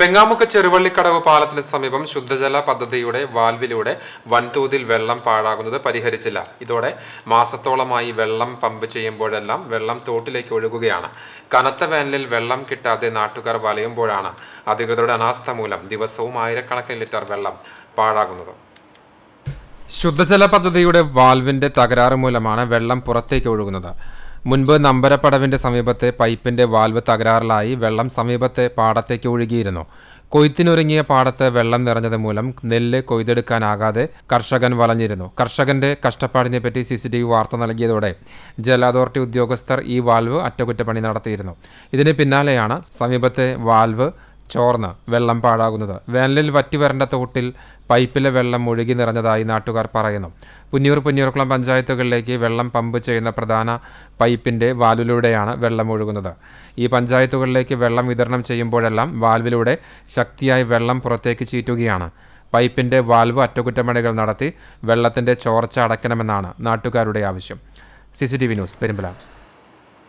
പെങ്ങാമുക്ക് ചെറുവള്ളിക്കടവ് പാലത്തിന് സമീപം ശുദ്ധജല പദ്ധതിയുടെ വാൽവിലൂടെ വൻതോതിൽ വെള്ളം പാഴാകുന്നത് പരിഹരിച്ചില്ല ഇതോടെ മാസത്തോളമായി വെള്ളം പമ്പ് ചെയ്യുമ്പോഴെല്ലാം വെള്ളം തോട്ടിലേക്ക് ഒഴുകുകയാണ് കനത്ത വേനലിൽ വെള്ളം കിട്ടാതെ നാട്ടുകാർ വലയുമ്പോഴാണ് അധികൃതരുടെ അനാസ്ഥ മൂലം ദിവസവും ആയിരക്കണക്കിന് ലിറ്റർ വെള്ളം പാഴാകുന്നത് ശുദ്ധജല പദ്ധതിയുടെ വാൽവിന്റെ തകരാറ് മൂലമാണ് വെള്ളം പുറത്തേക്ക് ഒഴുകുന്നത് മുൻപ് നമ്പരപ്പടവിൻ്റെ സമീപത്തെ പൈപ്പിൻ്റെ വാൽവ് തകരാറിലായി വെള്ളം സമീപത്തെ പാടത്തേക്ക് ഒഴുകിയിരുന്നു കൊയ്ത്തിനൊരുങ്ങിയ പാടത്ത് വെള്ളം നിറഞ്ഞത് മൂലം നെല്ല് കൊയ്തെടുക്കാനാകാതെ കർഷകൻ വലഞ്ഞിരുന്നു കർഷകന്റെ കഷ്ടപ്പാടിനെ പറ്റി സി സി ടി വി വാർത്ത നൽകിയതോടെ ജല അതോറിറ്റി ഉദ്യോഗസ്ഥർ ഈ വാൽവ് അറ്റകുറ്റപ്പണി നടത്തിയിരുന്നു ഇതിന് പിന്നാലെയാണ് സമീപത്തെ വാൽവ് ചോർന്ന് വെള്ളം പാഴാകുന്നത് വേനലിൽ വറ്റി വരേണ്ട തോട്ടിൽ പൈപ്പിലെ വെള്ളം ഒഴുകി നിറഞ്ഞതായി നാട്ടുകാർ പറയുന്നു പുന്നിയൂർ പുന്നിയൂർക്കുളം പഞ്ചായത്തുകളിലേക്ക് വെള്ളം പമ്പ് ചെയ്യുന്ന പ്രധാന പൈപ്പിൻ്റെ വാൽവിലൂടെയാണ് വെള്ളം ഒഴുകുന്നത് ഈ പഞ്ചായത്തുകളിലേക്ക് വെള്ളം വിതരണം ചെയ്യുമ്പോഴെല്ലാം വാൽവിലൂടെ ശക്തിയായി വെള്ളം പുറത്തേക്ക് ചീറ്റുകയാണ് പൈപ്പിൻ്റെ വാൽവ് അറ്റകുറ്റപ്പണികൾ നടത്തി വെള്ളത്തിൻ്റെ ചോർച്ച അടയ്ക്കണമെന്നാണ് നാട്ടുകാരുടെ ആവശ്യം സി ന്യൂസ് പെരുമ്പല